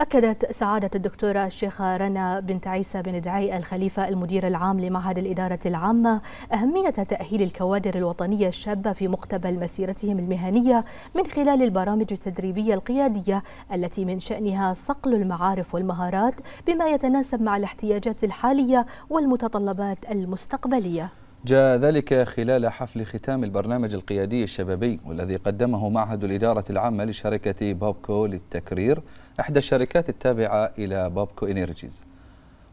أكدت سعادة الدكتورة الشيخة رنا بنت عيسى بن دعي الخليفة المدير العام لمعهد الإدارة العامة أهمية تأهيل الكوادر الوطنية الشابة في مقتبل مسيرتهم المهنية من خلال البرامج التدريبية القيادية التي من شأنها صقل المعارف والمهارات بما يتناسب مع الاحتياجات الحالية والمتطلبات المستقبلية جاء ذلك خلال حفل ختام البرنامج القيادي الشبابي والذي قدمه معهد الإدارة العامة لشركة بابكو للتكرير إحدى الشركات التابعة إلى بابكو إنرجيز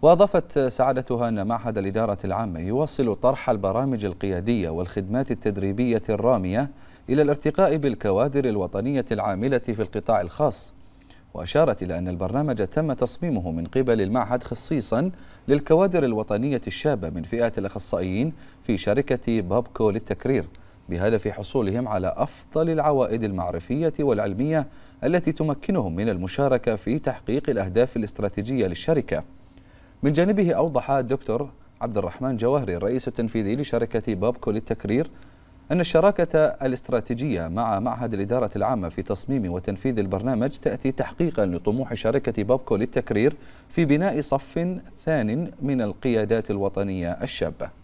وأضافت سعادتها أن معهد الإدارة العامة يواصل طرح البرامج القيادية والخدمات التدريبية الرامية إلى الارتقاء بالكوادر الوطنية العاملة في القطاع الخاص وأشارت إلى أن البرنامج تم تصميمه من قبل المعهد خصيصا للكوادر الوطنية الشابة من فئة الأخصائيين في شركة بابكو للتكرير بهدف حصولهم على أفضل العوائد المعرفية والعلمية التي تمكنهم من المشاركة في تحقيق الأهداف الاستراتيجية للشركة من جانبه أوضح الدكتور عبد الرحمن جواهري الرئيس التنفيذي لشركة بابكو للتكرير أن الشراكة الاستراتيجية مع معهد الإدارة العامة في تصميم وتنفيذ البرنامج تأتي تحقيقا لطموح شركة بابكو للتكرير في بناء صف ثان من القيادات الوطنية الشابة